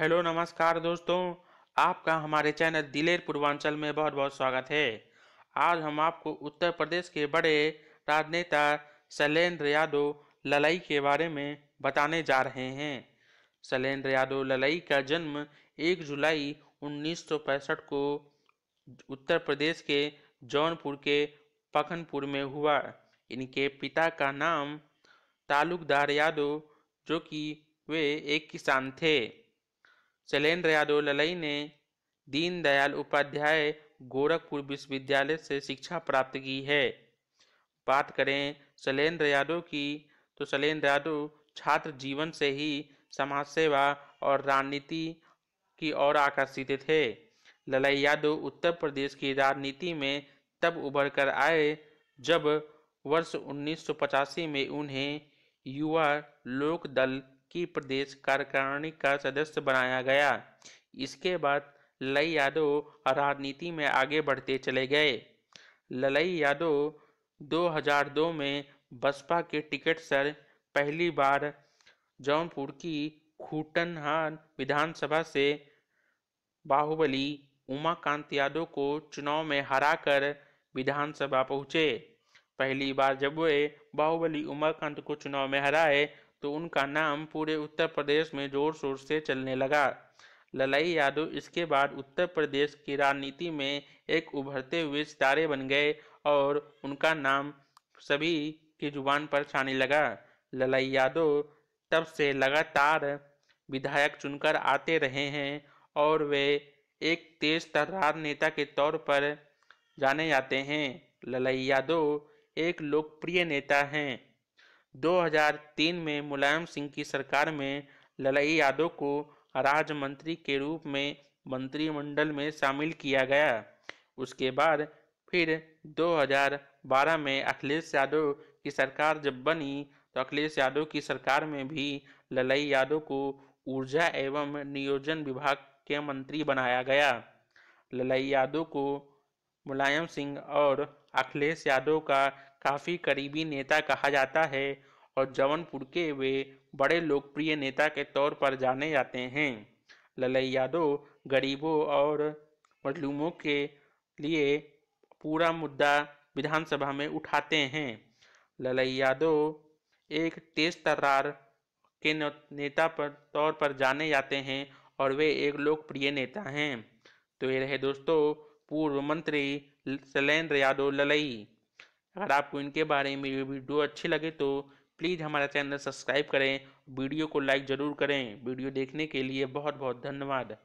hello नमस्कार दोस्तों आपका हमारे चैनल दिलेर पूर्वांचल में बहुत बहुत स्वागत है आज हम आपको उत्तर प्रदेश के बड़े राजनेता शैलेंद्र यादव ललई के बारे में बताने जा रहे हैं शैलेंद्र यादव ललई का जन्म 1 जुलाई 1965 को उत्तर प्रदेश के जौनपुर के पखनपुर में हुआ इनके पिता का नाम तालुकदार यादव जो कि वे एक किसान थे शैलेंद्र यादव ललई ने दीनदयाल उपाध्याय गोरखपुर विश्वविद्यालय से शिक्षा प्राप्त की है बात करें शैलेंद्र यादव की तो शैलेंद्र यादव छात्र जीवन से ही समाज सेवा और राजनीति की ओर आकर्षित थे ललई यादव उत्तर प्रदेश की राजनीति में तब उभर कर आए जब वर्ष उन्नीस में उन्हें युवा लोकदल की प्रदेश कार्यकारिणी का सदस्य बनाया गया इसके बाद ललई यादव राजनीति में आगे बढ़ते चले गए ललई यादव 2002 में बसपा के टिकट सर पहली बार जौनपुर की खूटनहान विधानसभा से बाहुबली उमाकांत यादव को चुनाव में हराकर विधानसभा पहुंचे पहली बार जब वे बाहुबली उमाकांत को चुनाव में हराए तो उनका नाम पूरे उत्तर प्रदेश में जोर शोर से चलने लगा ललाई यादव इसके बाद उत्तर प्रदेश की राजनीति में एक उभरते हुए सितारे बन गए और उनका नाम सभी की जुबान पर छाने लगा ललई यादव तब से लगातार विधायक चुनकर आते रहे हैं और वे एक तेज तर्रार नेता के तौर पर जाने जाते हैं ललई यादव एक लोकप्रिय नेता हैं 2003 में मुलायम सिंह की सरकार में ललई यादव को राज्य मंत्री के रूप में मंत्रिमंडल में शामिल किया गया उसके बाद फिर 2012 में अखिलेश यादव की सरकार जब बनी तो अखिलेश यादव की सरकार में भी ललई यादव को ऊर्जा एवं नियोजन विभाग के मंत्री बनाया गया ललई यादव को मुलायम सिंह और अखिलेश यादव का काफ़ी करीबी नेता कहा जाता है और जौनपुर के वे बड़े लोकप्रिय नेता के तौर पर जाने जाते हैं ललई यादव गरीबों और मजलूमों के लिए पूरा मुद्दा विधानसभा में उठाते हैं ललई यादव एक तेज तर्रार के नेता पर तौर पर जाने जाते हैं और वे एक लोकप्रिय नेता हैं तो ये रहे दोस्तों पूर्व मंत्री शैलेंद्र यादव ललई अगर आपको इनके बारे में ये वीडियो अच्छी लगे तो प्लीज़ हमारा चैनल सब्सक्राइब करें वीडियो को लाइक ज़रूर करें वीडियो देखने के लिए बहुत बहुत धन्यवाद